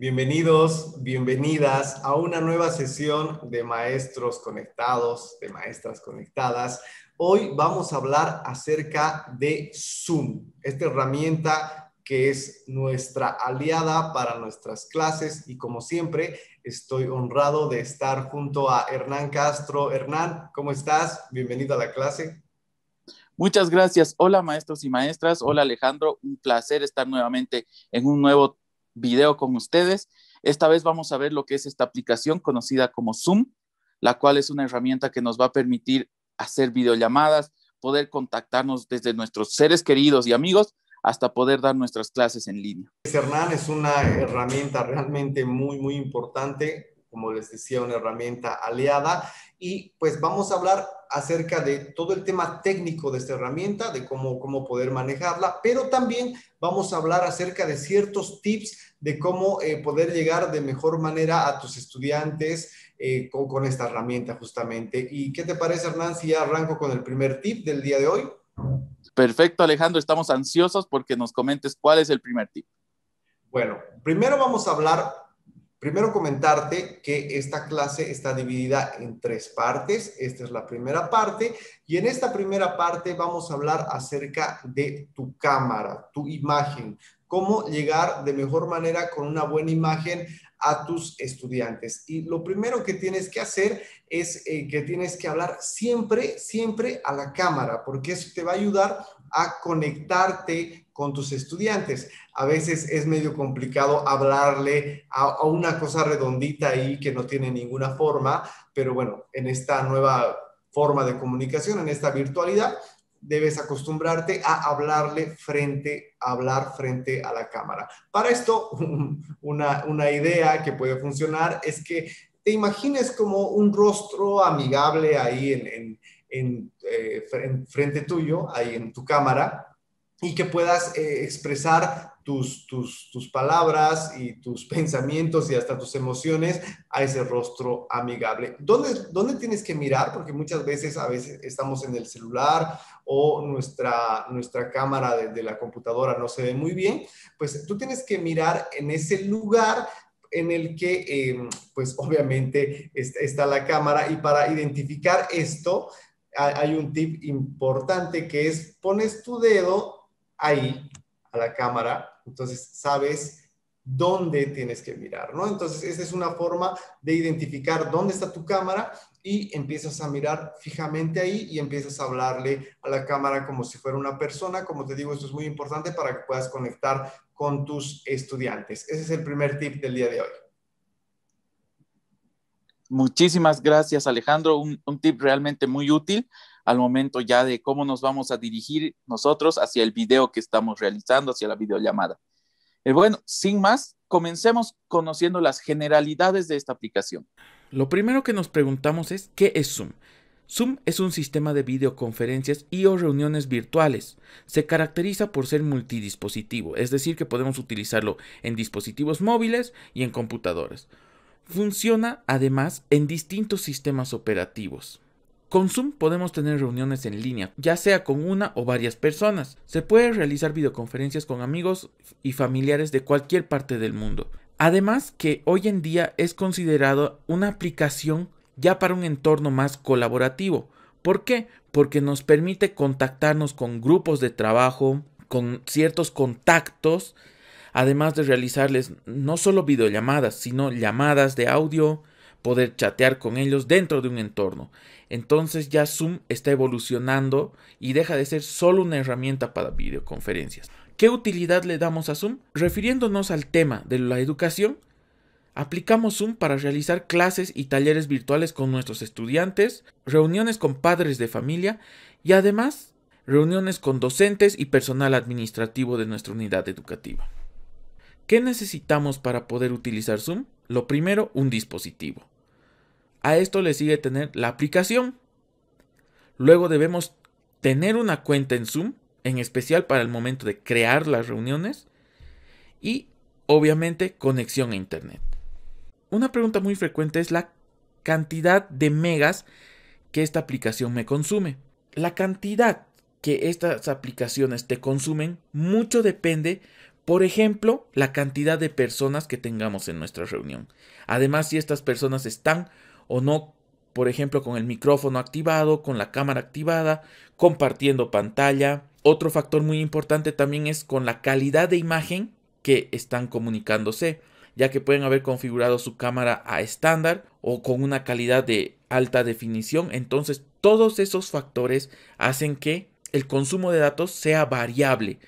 Bienvenidos, bienvenidas a una nueva sesión de Maestros Conectados, de Maestras Conectadas. Hoy vamos a hablar acerca de Zoom, esta herramienta que es nuestra aliada para nuestras clases y como siempre estoy honrado de estar junto a Hernán Castro. Hernán, ¿cómo estás? Bienvenido a la clase. Muchas gracias. Hola maestros y maestras. Hola Alejandro. Un placer estar nuevamente en un nuevo video con ustedes. Esta vez vamos a ver lo que es esta aplicación conocida como Zoom, la cual es una herramienta que nos va a permitir hacer videollamadas, poder contactarnos desde nuestros seres queridos y amigos hasta poder dar nuestras clases en línea. Hernán es una herramienta realmente muy, muy importante como les decía, una herramienta aliada. Y pues vamos a hablar acerca de todo el tema técnico de esta herramienta, de cómo, cómo poder manejarla, pero también vamos a hablar acerca de ciertos tips de cómo eh, poder llegar de mejor manera a tus estudiantes eh, con, con esta herramienta justamente. ¿Y qué te parece, Hernán, si ya arranco con el primer tip del día de hoy? Perfecto, Alejandro, estamos ansiosos porque nos comentes cuál es el primer tip. Bueno, primero vamos a hablar Primero comentarte que esta clase está dividida en tres partes. Esta es la primera parte y en esta primera parte vamos a hablar acerca de tu cámara, tu imagen, cómo llegar de mejor manera con una buena imagen a tus estudiantes. Y lo primero que tienes que hacer es eh, que tienes que hablar siempre, siempre a la cámara, porque eso te va a ayudar a conectarte con tus estudiantes. A veces es medio complicado hablarle a, una cosa redondita ahí que no tiene ninguna forma, pero bueno, en esta nueva forma de comunicación, en esta virtualidad, debes acostumbrarte a hablarle frente, a hablar frente a la cámara. Para esto, una, idea que puede funcionar es que te imagines como un rostro amigable ahí en eh, en, frente tuyo, ahí en tu cámara, y que puedas eh, expresar tus, tus, tus, palabras y tus pensamientos y hasta tus emociones a ese rostro amigable. ¿Dónde, ¿Dónde tienes que mirar? Porque muchas veces, a veces estamos en el celular o nuestra, nuestra cámara de, la computadora no se ve muy bien. Pues tú tienes que mirar en ese lugar en el que, em, pues obviamente, está la cámara y para identificar esto, hay un tip importante que es pones tu dedo ahí a la cámara, entonces sabes dónde tienes que mirar, ¿no? Entonces, esa es una forma de identificar dónde está tu cámara y empiezas a mirar fijamente ahí y empiezas a hablarle a la cámara como si fuera una persona. Como te digo, esto es muy importante para que puedas conectar con tus estudiantes. Ese es el primer tip del día de hoy. Muchísimas gracias, Alejandro. Un, tip realmente muy útil al momento ya de cómo nos vamos a dirigir nosotros hacia el video que estamos realizando, hacia la videollamada. Eh, bueno, sin más, comencemos conociendo las generalidades de esta aplicación. Lo primero que nos preguntamos es, ¿qué es Zoom? Zoom es un sistema de videoconferencias y o reuniones virtuales. Se caracteriza por ser multidispositivo, es decir, que podemos utilizarlo en dispositivos móviles y en computadoras. Funciona además en distintos sistemas operativos. Con Zoom podemos tener reuniones en línea, ya sea con una o varias personas. Se puede realizar videoconferencias con amigos y familiares de cualquier parte del mundo. Además que hoy en día es considerado una aplicación ya para un entorno más colaborativo. ¿Por qué? Porque nos permite contactarnos con grupos de trabajo, con ciertos contactos además de realizarles no solo videollamadas, sino llamadas de audio, poder chatear con ellos dentro de un entorno. Entonces ya Zoom está evolucionando y deja de ser solo una herramienta para videoconferencias. ¿Qué utilidad le damos a Zoom? Refiriéndonos al tema de la educación, aplicamos Zoom para realizar clases y talleres virtuales con nuestros estudiantes, reuniones con padres de familia y además reuniones con docentes y personal administrativo de nuestra unidad educativa. ¿Qué necesitamos para poder utilizar Zoom? Lo primero, un dispositivo. A esto le sigue tener la aplicación. Luego debemos tener una cuenta en Zoom, en especial para el momento de crear las reuniones. Y obviamente conexión a Internet. Una pregunta muy frecuente es la cantidad de megas que esta aplicación me consume. La cantidad que estas aplicaciones te consumen mucho depende por ejemplo, la cantidad de personas que tengamos en nuestra reunión. Además, si estas personas están o no, por ejemplo, con el micrófono activado, con la cámara activada, compartiendo pantalla. Otro factor muy importante también es con la calidad de imagen que están comunicándose, ya que pueden haber configurado su cámara a estándar o con una calidad de alta definición. Entonces, todos esos factores hacen que el consumo de datos sea variable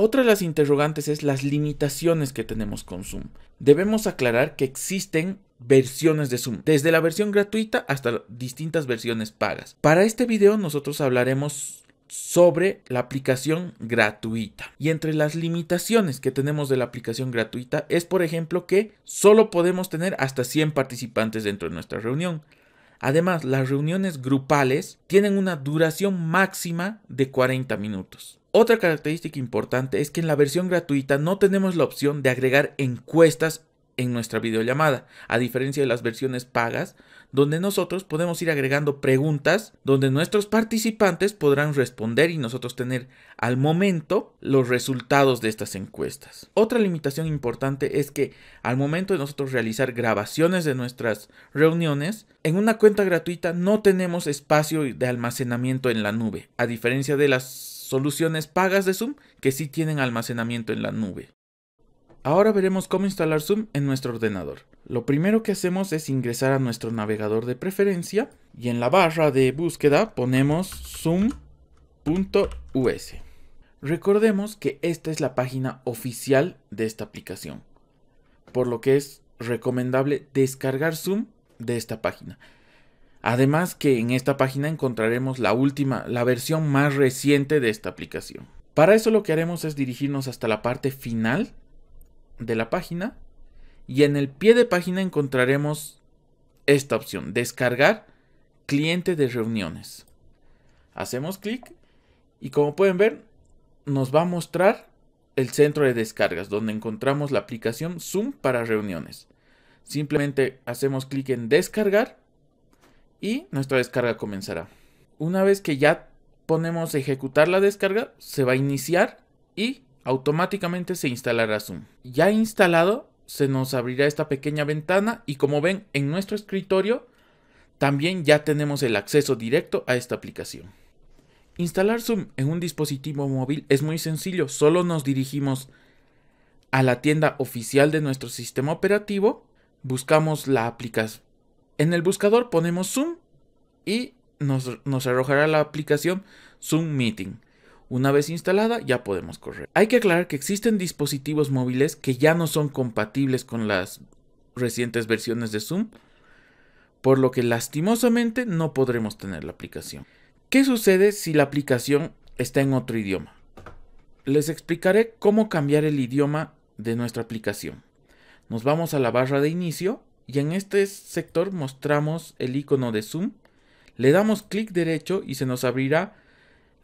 otra de las interrogantes es las limitaciones que tenemos con Zoom. Debemos aclarar que existen versiones de Zoom, desde la versión gratuita hasta distintas versiones pagas. Para este video nosotros hablaremos sobre la aplicación gratuita. Y entre las limitaciones que tenemos de la aplicación gratuita es, por ejemplo, que solo podemos tener hasta 100 participantes dentro de nuestra reunión. Además, las reuniones grupales tienen una duración máxima de 40 minutos. Otra característica importante es que en la versión gratuita no tenemos la opción de agregar encuestas en nuestra videollamada, a diferencia de las versiones pagas, donde nosotros podemos ir agregando preguntas, donde nuestros participantes podrán responder y nosotros tener al momento los resultados de estas encuestas. Otra limitación importante es que al momento de nosotros realizar grabaciones de nuestras reuniones, en una cuenta gratuita no tenemos espacio de almacenamiento en la nube, a diferencia de las soluciones pagas de Zoom que sí tienen almacenamiento en la nube. Ahora veremos cómo instalar Zoom en nuestro ordenador. Lo primero que hacemos es ingresar a nuestro navegador de preferencia y en la barra de búsqueda ponemos zoom.us. Recordemos que esta es la página oficial de esta aplicación, por lo que es recomendable descargar Zoom de esta página. Además que en esta página encontraremos la última, la versión más reciente de esta aplicación. Para eso lo que haremos es dirigirnos hasta la parte final de la página y en el pie de página encontraremos esta opción, descargar cliente de reuniones. Hacemos clic y como pueden ver nos va a mostrar el centro de descargas donde encontramos la aplicación Zoom para reuniones. Simplemente hacemos clic en descargar y nuestra descarga comenzará. Una vez que ya ponemos ejecutar la descarga, se va a iniciar y automáticamente se instalará Zoom. Ya instalado, se nos abrirá esta pequeña ventana y como ven en nuestro escritorio, también ya tenemos el acceso directo a esta aplicación. Instalar Zoom en un dispositivo móvil es muy sencillo, solo nos dirigimos a la tienda oficial de nuestro sistema operativo, buscamos la aplicación en el buscador ponemos Zoom y nos, arrojará la aplicación Zoom Meeting. Una vez instalada ya podemos correr. Hay que aclarar que existen dispositivos móviles que ya no son compatibles con las recientes versiones de Zoom, por lo que lastimosamente no podremos tener la aplicación. ¿Qué sucede si la aplicación está en otro idioma? Les explicaré cómo cambiar el idioma de nuestra aplicación. Nos vamos a la barra de inicio y en este sector mostramos el icono de zoom, le damos clic derecho y se nos abrirá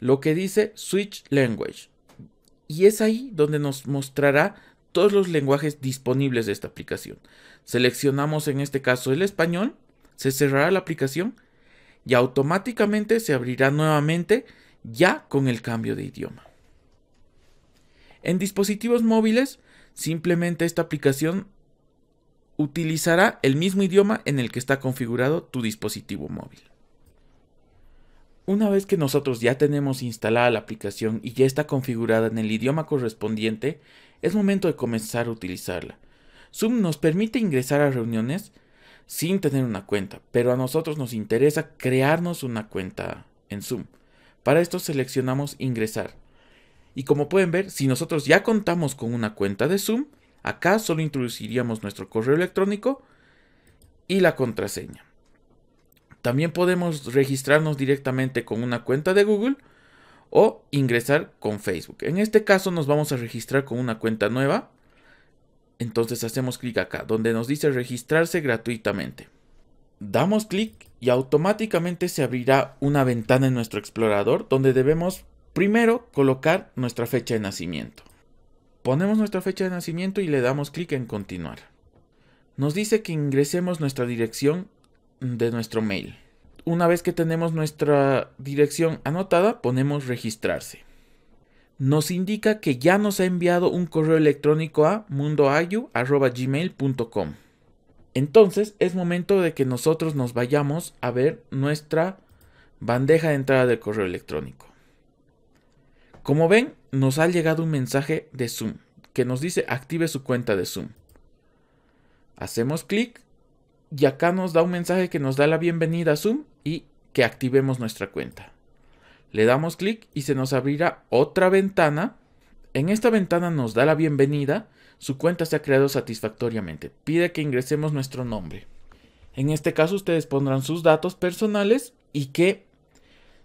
lo que dice Switch Language. Y es ahí donde nos mostrará todos los lenguajes disponibles de esta aplicación. Seleccionamos en este caso el español, se cerrará la aplicación y automáticamente se abrirá nuevamente ya con el cambio de idioma. En dispositivos móviles, simplemente esta aplicación utilizará el mismo idioma en el que está configurado tu dispositivo móvil. Una vez que nosotros ya tenemos instalada la aplicación y ya está configurada en el idioma correspondiente, es momento de comenzar a utilizarla. Zoom nos permite ingresar a reuniones sin tener una cuenta, pero a nosotros nos interesa crearnos una cuenta en Zoom. Para esto seleccionamos ingresar. Y como pueden ver, si nosotros ya contamos con una cuenta de Zoom, Acá solo introduciríamos nuestro correo electrónico y la contraseña. También podemos registrarnos directamente con una cuenta de Google o ingresar con Facebook. En este caso nos vamos a registrar con una cuenta nueva. Entonces hacemos clic acá donde nos dice registrarse gratuitamente. Damos clic y automáticamente se abrirá una ventana en nuestro explorador donde debemos primero colocar nuestra fecha de nacimiento. Ponemos nuestra fecha de nacimiento y le damos clic en continuar. Nos dice que ingresemos nuestra dirección de nuestro mail. Una vez que tenemos nuestra dirección anotada, ponemos registrarse. Nos indica que ya nos ha enviado un correo electrónico a mundoayu.gmail.com. Entonces es momento de que nosotros nos vayamos a ver nuestra bandeja de entrada del correo electrónico. Como ven, nos ha llegado un mensaje de Zoom que nos dice active su cuenta de Zoom. Hacemos clic y acá nos da un mensaje que nos da la bienvenida a Zoom y que activemos nuestra cuenta. Le damos clic y se nos abrirá otra ventana. En esta ventana nos da la bienvenida. Su cuenta se ha creado satisfactoriamente. Pide que ingresemos nuestro nombre. En este caso ustedes pondrán sus datos personales y que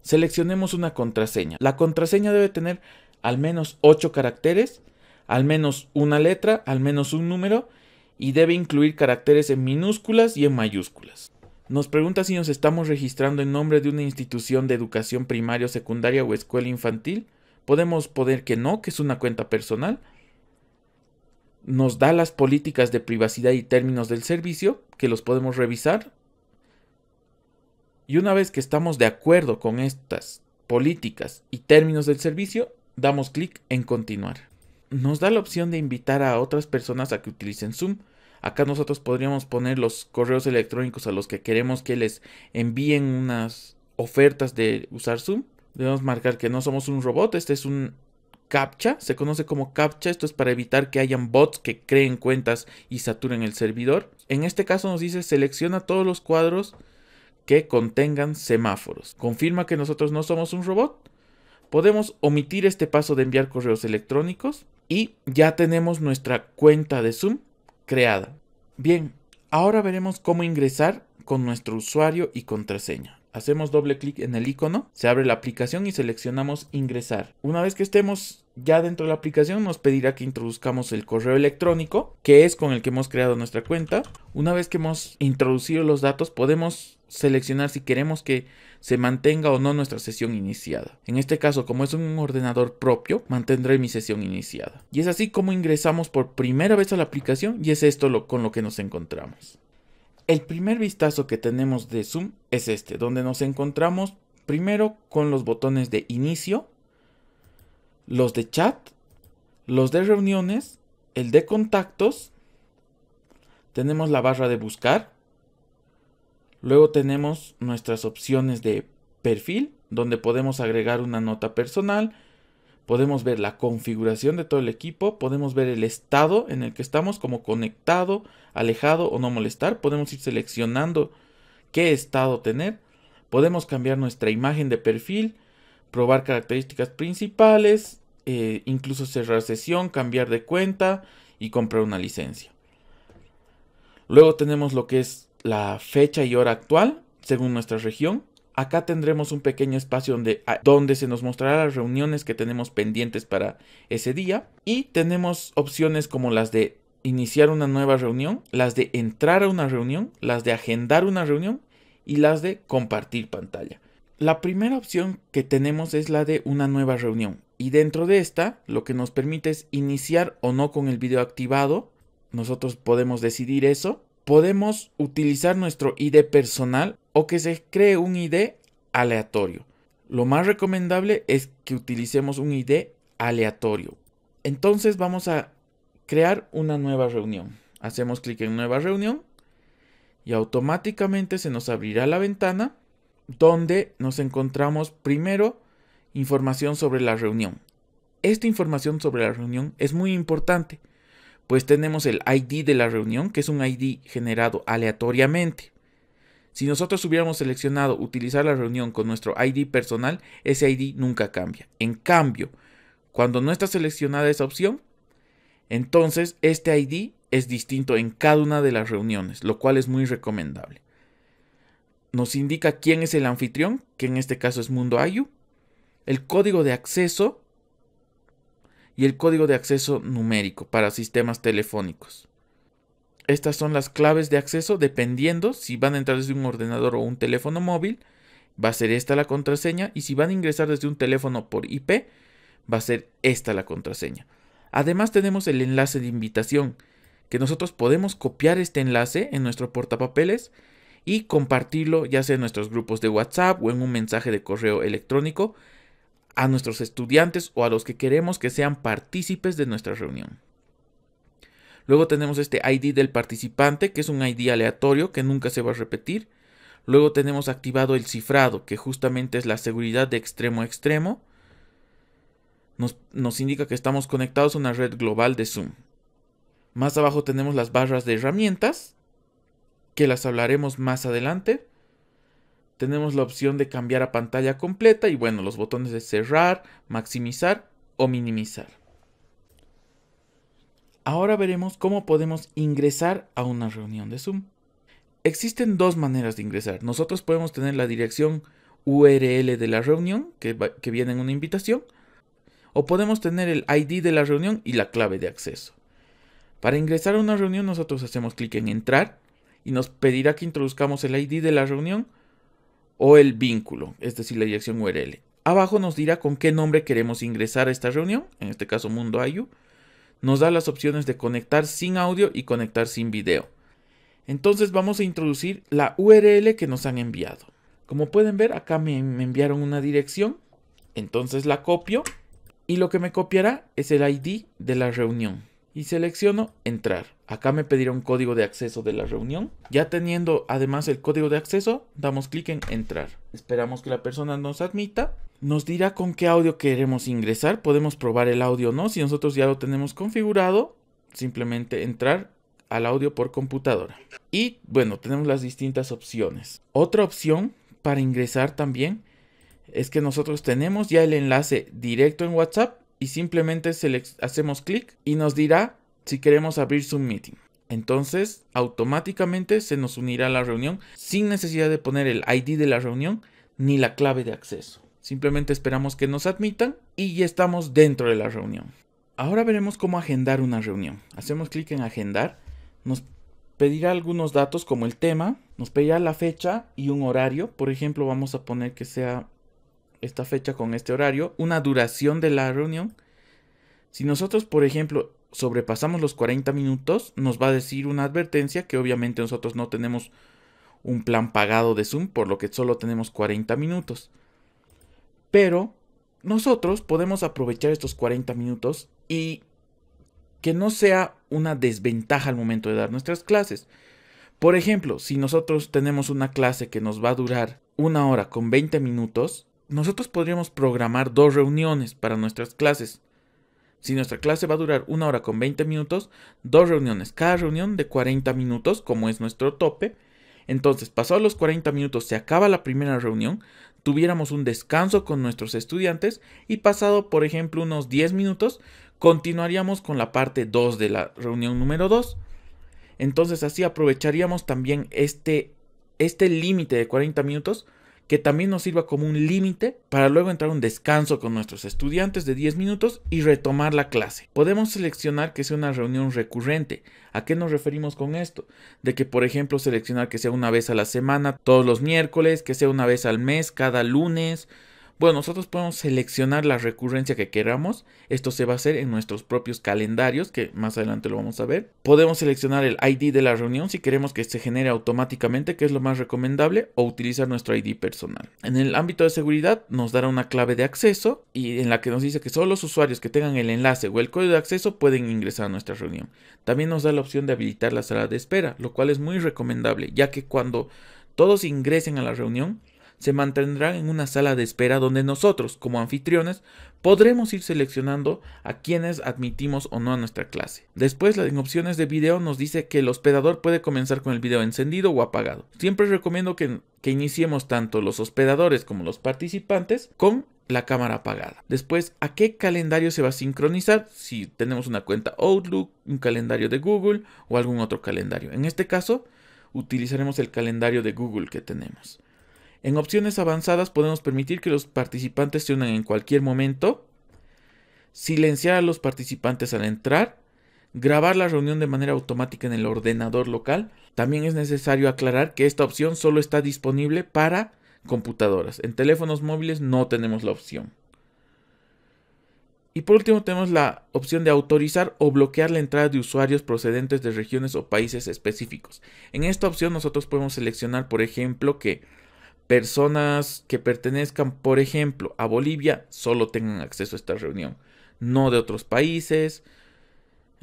Seleccionemos una contraseña. La contraseña debe tener al menos 8 caracteres, al menos una letra, al menos un número y debe incluir caracteres en minúsculas y en mayúsculas. Nos pregunta si nos estamos registrando en nombre de una institución de educación primaria secundaria o escuela infantil. Podemos poder que no, que es una cuenta personal. Nos da las políticas de privacidad y términos del servicio, que los podemos revisar. Y una vez que estamos de acuerdo con estas políticas y términos del servicio, damos clic en continuar. Nos da la opción de invitar a otras personas a que utilicen Zoom. Acá nosotros podríamos poner los correos electrónicos a los que queremos que les envíen unas ofertas de usar Zoom. Debemos marcar que no somos un robot, este es un captcha, se conoce como captcha, esto es para evitar que hayan bots que creen cuentas y saturen el servidor. En este caso nos dice selecciona todos los cuadros que contengan semáforos. Confirma que nosotros no somos un robot. Podemos omitir este paso de enviar correos electrónicos y ya tenemos nuestra cuenta de Zoom creada. Bien, ahora veremos cómo ingresar con nuestro usuario y contraseña. Hacemos doble clic en el icono, se abre la aplicación y seleccionamos ingresar. Una vez que estemos ya dentro de la aplicación nos pedirá que introduzcamos el correo electrónico, que es con el que hemos creado nuestra cuenta. Una vez que hemos introducido los datos podemos seleccionar si queremos que se mantenga o no nuestra sesión iniciada. En este caso, como es un ordenador propio, mantendré mi sesión iniciada. Y es así como ingresamos por primera vez a la aplicación y es esto lo, con lo que nos encontramos. El primer vistazo que tenemos de Zoom es este, donde nos encontramos primero con los botones de inicio, los de chat, los de reuniones, el de contactos, tenemos la barra de buscar, luego tenemos nuestras opciones de perfil, donde podemos agregar una nota personal, podemos ver la configuración de todo el equipo, podemos ver el estado en el que estamos, como conectado, alejado o no molestar, podemos ir seleccionando qué estado tener, podemos cambiar nuestra imagen de perfil, probar características principales, eh, incluso cerrar sesión, cambiar de cuenta y comprar una licencia. Luego tenemos lo que es la fecha y hora actual según nuestra región. Acá tendremos un pequeño espacio ah, donde, se nos mostrará las reuniones que tenemos pendientes para ese día. Y tenemos opciones como las de iniciar una nueva reunión, las de entrar a una reunión, las de agendar una reunión y las de compartir pantalla. La primera opción que tenemos es la de una nueva reunión y dentro de esta lo que nos permite es iniciar o no con el video activado. Nosotros podemos decidir eso podemos utilizar nuestro ID personal o que se cree un ID aleatorio. Lo más recomendable es que utilicemos un ID aleatorio. Entonces vamos a crear una nueva reunión. Hacemos clic en nueva reunión y automáticamente se nos abrirá la ventana donde nos encontramos primero información sobre la reunión. Esta información sobre la reunión es muy importante pues tenemos el ID de la reunión, que es un ID generado aleatoriamente. Si nosotros hubiéramos seleccionado utilizar la reunión con nuestro ID personal, ese ID nunca cambia. En cambio, cuando no está seleccionada esa opción, entonces este ID es distinto en cada una de las reuniones, lo cual es muy recomendable. Nos indica quién es el anfitrión, que en este caso es Mundo Ayu, el código de acceso y el código de acceso numérico para sistemas telefónicos. Estas son las claves de acceso dependiendo si van a entrar desde un ordenador o un teléfono móvil, va a ser esta la contraseña y si van a ingresar desde un teléfono por IP, va a ser esta la contraseña. Además tenemos el enlace de invitación, que nosotros podemos copiar este enlace en nuestro portapapeles y compartirlo ya sea en nuestros grupos de WhatsApp o en un mensaje de correo electrónico a nuestros estudiantes o a los que queremos que sean partícipes de nuestra reunión. Luego tenemos este ID del participante, que es un ID aleatorio que nunca se va a repetir. Luego tenemos activado el cifrado, que justamente es la seguridad de extremo a extremo. Nos, nos, indica que estamos conectados a una red global de Zoom. Más abajo tenemos las barras de herramientas, que las hablaremos más adelante tenemos la opción de cambiar a pantalla completa y bueno, los botones de cerrar, maximizar o minimizar. Ahora veremos cómo podemos ingresar a una reunión de Zoom. Existen dos maneras de ingresar. Nosotros podemos tener la dirección URL de la reunión, que, que viene en una invitación, o podemos tener el ID de la reunión y la clave de acceso. Para ingresar a una reunión nosotros hacemos clic en entrar y nos pedirá que introduzcamos el ID de la reunión o el vínculo, es decir, la dirección URL. Abajo nos dirá con qué nombre queremos ingresar a esta reunión, en este caso Mundo Nos da las opciones de conectar sin audio y conectar sin video. Entonces vamos a introducir la URL que nos han enviado. Como pueden ver, acá me enviaron una dirección, entonces la copio y lo que me copiará es el ID de la reunión y selecciono entrar. Acá me pedirá un código de acceso de la reunión. Ya teniendo además el código de acceso, damos clic en entrar. Esperamos que la persona nos admita. Nos dirá con qué audio queremos ingresar. Podemos probar el audio o no. Si nosotros ya lo tenemos configurado, simplemente entrar al audio por computadora. Y bueno, tenemos las distintas opciones. Otra opción para ingresar también es que nosotros tenemos ya el enlace directo en WhatsApp y simplemente hacemos clic y nos dirá si queremos abrir Zoom Meeting. Entonces, automáticamente se nos unirá a la reunión sin necesidad de poner el ID de la reunión ni la clave de acceso. Simplemente esperamos que nos admitan y ya estamos dentro de la reunión. Ahora veremos cómo agendar una reunión. Hacemos clic en agendar, nos pedirá algunos datos como el tema, nos pedirá la fecha y un horario. Por ejemplo, vamos a poner que sea esta fecha con este horario, una duración de la reunión. Si nosotros, por ejemplo, sobrepasamos los 40 minutos, nos va a decir una advertencia que obviamente nosotros no tenemos un plan pagado de Zoom, por lo que solo tenemos 40 minutos. Pero nosotros podemos aprovechar estos 40 minutos y que no sea una desventaja al momento de dar nuestras clases. Por ejemplo, si nosotros tenemos una clase que nos va a durar una hora con 20 minutos, nosotros podríamos programar dos reuniones para nuestras clases. Si nuestra clase va a durar una hora con 20 minutos, dos reuniones, cada reunión de 40 minutos, como es nuestro tope. Entonces, pasados los 40 minutos, se acaba la primera reunión, tuviéramos un descanso con nuestros estudiantes y pasado, por ejemplo, unos 10 minutos, continuaríamos con la parte 2 de la reunión número 2. Entonces, así aprovecharíamos también este, este límite de 40 minutos que también nos sirva como un límite para luego entrar a un descanso con nuestros estudiantes de 10 minutos y retomar la clase. Podemos seleccionar que sea una reunión recurrente. ¿A qué nos referimos con esto? De que, por ejemplo, seleccionar que sea una vez a la semana, todos los miércoles, que sea una vez al mes, cada lunes, bueno, nosotros podemos seleccionar la recurrencia que queramos. Esto se va a hacer en nuestros propios calendarios, que más adelante lo vamos a ver. Podemos seleccionar el ID de la reunión si queremos que se genere automáticamente, que es lo más recomendable, o utilizar nuestro ID personal. En el ámbito de seguridad nos dará una clave de acceso y en la que nos dice que solo los usuarios que tengan el enlace o el código de acceso pueden ingresar a nuestra reunión. También nos da la opción de habilitar la sala de espera, lo cual es muy recomendable, ya que cuando todos ingresen a la reunión, se mantendrán en una sala de espera donde nosotros, como anfitriones, podremos ir seleccionando a quienes admitimos o no a nuestra clase. Después, en opciones de video nos dice que el hospedador puede comenzar con el video encendido o apagado. Siempre recomiendo que, que iniciemos tanto los hospedadores como los participantes con la cámara apagada. Después, ¿a qué calendario se va a sincronizar? Si tenemos una cuenta Outlook, un calendario de Google o algún otro calendario. En este caso, utilizaremos el calendario de Google que tenemos. En opciones avanzadas podemos permitir que los participantes se unan en cualquier momento, silenciar a los participantes al entrar, grabar la reunión de manera automática en el ordenador local. También es necesario aclarar que esta opción solo está disponible para computadoras. En teléfonos móviles no tenemos la opción. Y por último tenemos la opción de autorizar o bloquear la entrada de usuarios procedentes de regiones o países específicos. En esta opción nosotros podemos seleccionar, por ejemplo, que personas que pertenezcan, por ejemplo, a Bolivia solo tengan acceso a esta reunión, no de otros países.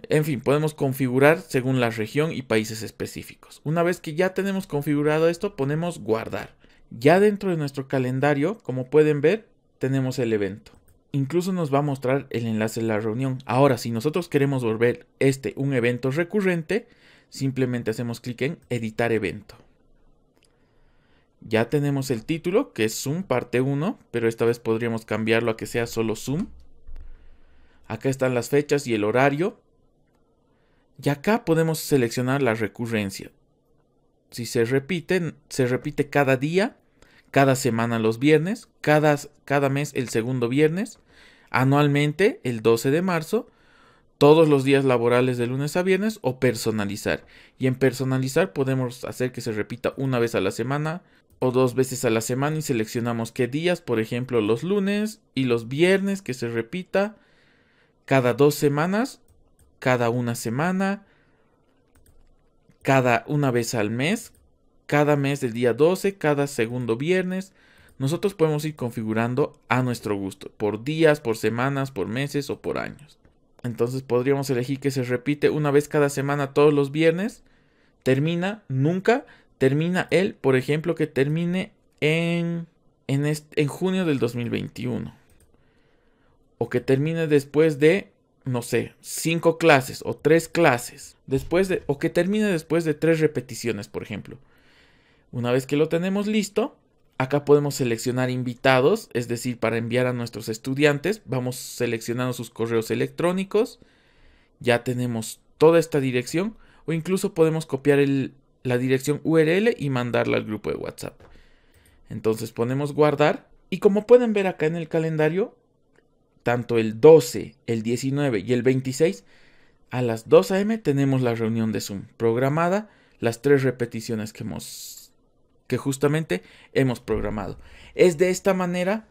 En fin, podemos configurar según la región y países específicos. Una vez que ya tenemos configurado esto, ponemos guardar. Ya dentro de nuestro calendario, como pueden ver, tenemos el evento. Incluso nos va a mostrar el enlace de la reunión. Ahora, si nosotros queremos volver este un evento recurrente, simplemente hacemos clic en editar evento. Ya tenemos el título, que es Zoom parte 1, pero esta vez podríamos cambiarlo a que sea solo Zoom. Acá están las fechas y el horario. Y acá podemos seleccionar la recurrencia. Si se repite, se repite cada día, cada semana los viernes, cada, cada mes el segundo viernes, anualmente el 12 de marzo, todos los días laborales de lunes a viernes o personalizar. Y en personalizar podemos hacer que se repita una vez a la semana, o dos veces a la semana y seleccionamos qué días, por ejemplo los lunes y los viernes que se repita cada dos semanas, cada una semana, cada una vez al mes, cada mes del día 12, cada segundo viernes. Nosotros podemos ir configurando a nuestro gusto, por días, por semanas, por meses o por años. Entonces podríamos elegir que se repite una vez cada semana todos los viernes, termina nunca, termina él, por ejemplo, que termine en, en, en junio del 2021. O que termine después de, no sé, cinco clases o tres clases. Después de, o que termine después de tres repeticiones, por ejemplo. Una vez que lo tenemos listo, acá podemos seleccionar invitados, es decir, para enviar a nuestros estudiantes. Vamos seleccionando sus correos electrónicos. Ya tenemos toda esta dirección. O incluso podemos copiar el, la dirección URL y mandarla al grupo de WhatsApp. Entonces ponemos guardar y como pueden ver acá en el calendario, tanto el 12, el 19 y el 26, a las 2 a.m. tenemos la reunión de Zoom programada, las tres repeticiones que hemos que justamente hemos programado. Es de esta manera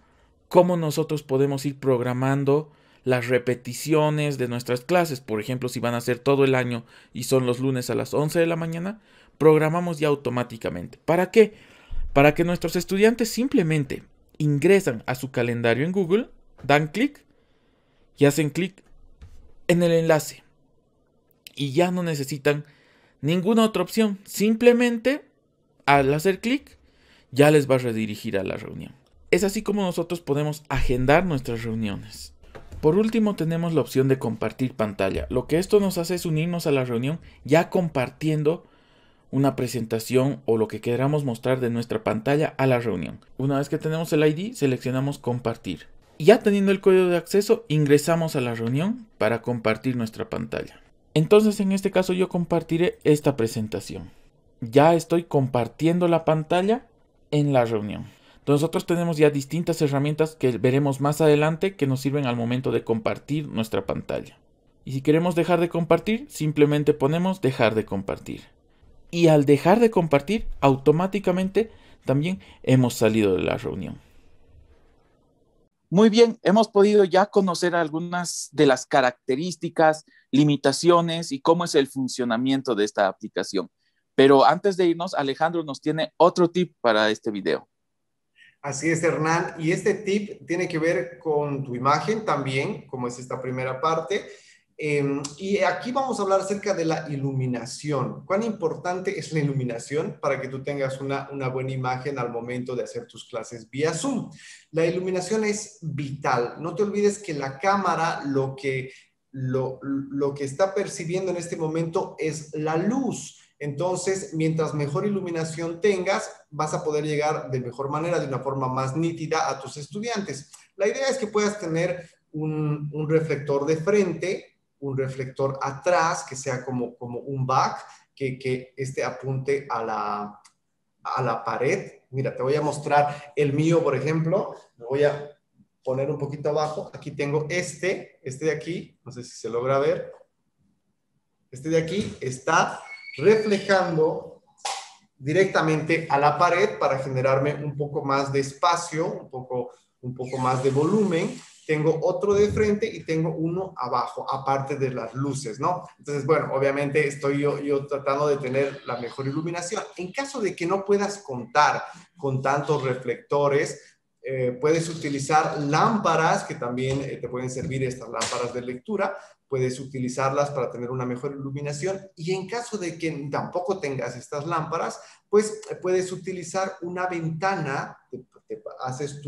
como nosotros podemos ir programando las repeticiones de nuestras clases. Por ejemplo, si van a ser todo el año y son los lunes a las 11 de la mañana, programamos ya automáticamente. ¿Para qué? Para que nuestros estudiantes simplemente ingresan a su calendario en Google, dan clic y hacen clic en el enlace. Y ya no necesitan ninguna otra opción. Simplemente al hacer clic ya les va a redirigir a la reunión. Es así como nosotros podemos agendar nuestras reuniones. Por último tenemos la opción de compartir pantalla. Lo que esto nos hace es unirnos a la reunión ya compartiendo una presentación o lo que queramos mostrar de nuestra pantalla a la reunión. Una vez que tenemos el ID, seleccionamos compartir. Ya teniendo el código de acceso, ingresamos a la reunión para compartir nuestra pantalla. Entonces en este caso yo compartiré esta presentación. Ya estoy compartiendo la pantalla en la reunión. Nosotros tenemos ya distintas herramientas que veremos más adelante que nos sirven al momento de compartir nuestra pantalla. Y si queremos dejar de compartir, simplemente ponemos dejar de compartir y al dejar de compartir, automáticamente también hemos salido de la reunión. Muy bien, hemos podido ya conocer algunas de las características, limitaciones y cómo es el funcionamiento de esta aplicación. Pero antes de irnos, Alejandro nos tiene otro tip para este video. Así es, Hernán. Y este tip tiene que ver con tu imagen también, como es esta primera parte. Em, y aquí vamos a hablar acerca de la iluminación. ¿Cuán importante es la iluminación para que tú tengas una, una buena imagen al momento de hacer tus clases vía Zoom? La iluminación es vital. No te olvides que la cámara lo que, lo, lo que está percibiendo en este momento es la luz. Entonces, mientras mejor iluminación tengas, vas a poder llegar de mejor manera, de una forma más nítida a tus estudiantes. La idea es que puedas tener un, un reflector de frente un reflector atrás que sea como, un back, que, que este apunte a la, pared. Mira, te voy a mostrar el mío, por ejemplo. me voy a poner un poquito abajo. Aquí tengo este, este de aquí, no sé si se logra ver. Este de aquí está reflejando directamente a la pared para generarme un poco más de espacio, un poco, un poco más de volumen tengo otro de frente y tengo uno abajo, aparte de las luces, ¿no? Entonces, bueno, obviamente estoy yo, tratando de tener la mejor iluminación. En caso de que no puedas contar con tantos reflectores, eh, puedes utilizar lámparas, que también eh, te pueden servir estas lámparas de lectura, puedes utilizarlas para tener una mejor iluminación y en caso de que tampoco tengas estas lámparas, pues eh, puedes utilizar una ventana de te haces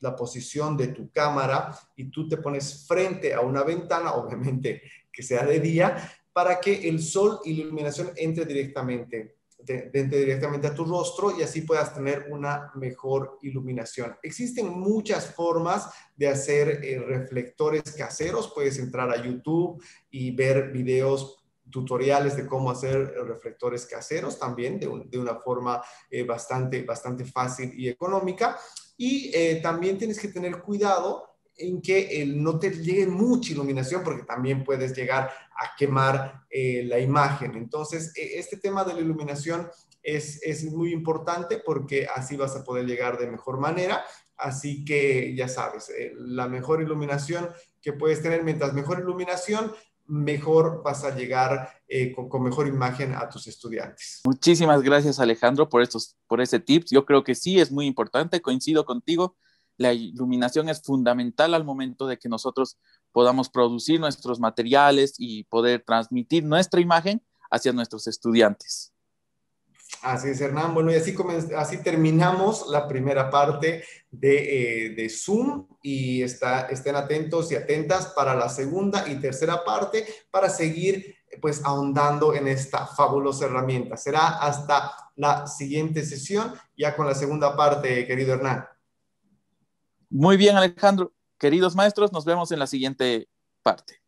la posición de tu cámara y tú te pones frente a una ventana, obviamente que sea de día, para que el sol y la iluminación entre directamente, entre directamente a tu rostro y así puedas tener una mejor iluminación. Existen muchas formas de hacer eh, reflectores caseros. Puedes entrar a YouTube y ver videos tutoriales de cómo hacer eh, reflectores caseros también de, una forma eh, bastante, bastante fácil y económica. Y eh, también tienes que tener cuidado en que no te llegue mucha iluminación porque también puedes llegar a quemar la imagen. Entonces, e, este tema de la iluminación es, es muy importante porque así vas a poder llegar de mejor manera. Así que ya sabes, la mejor iluminación que puedes tener, mientras mejor iluminación, mejor vas a llegar eh, con, mejor imagen a tus estudiantes. Muchísimas gracias Alejandro por, estos, por ese tip. Yo creo que sí es muy importante, coincido contigo. La iluminación es fundamental al momento de que nosotros podamos producir nuestros materiales y poder transmitir nuestra imagen hacia nuestros estudiantes. Así es, Hernán. Bueno, y así, así terminamos la primera parte de, eh, de Zoom y está, estén atentos y atentas para la segunda y tercera parte para seguir pues ahondando en esta fabulosa herramienta. Será hasta la siguiente sesión, ya con la segunda parte, querido Hernán. Muy bien, Alejandro. Queridos maestros, nos vemos en la siguiente parte.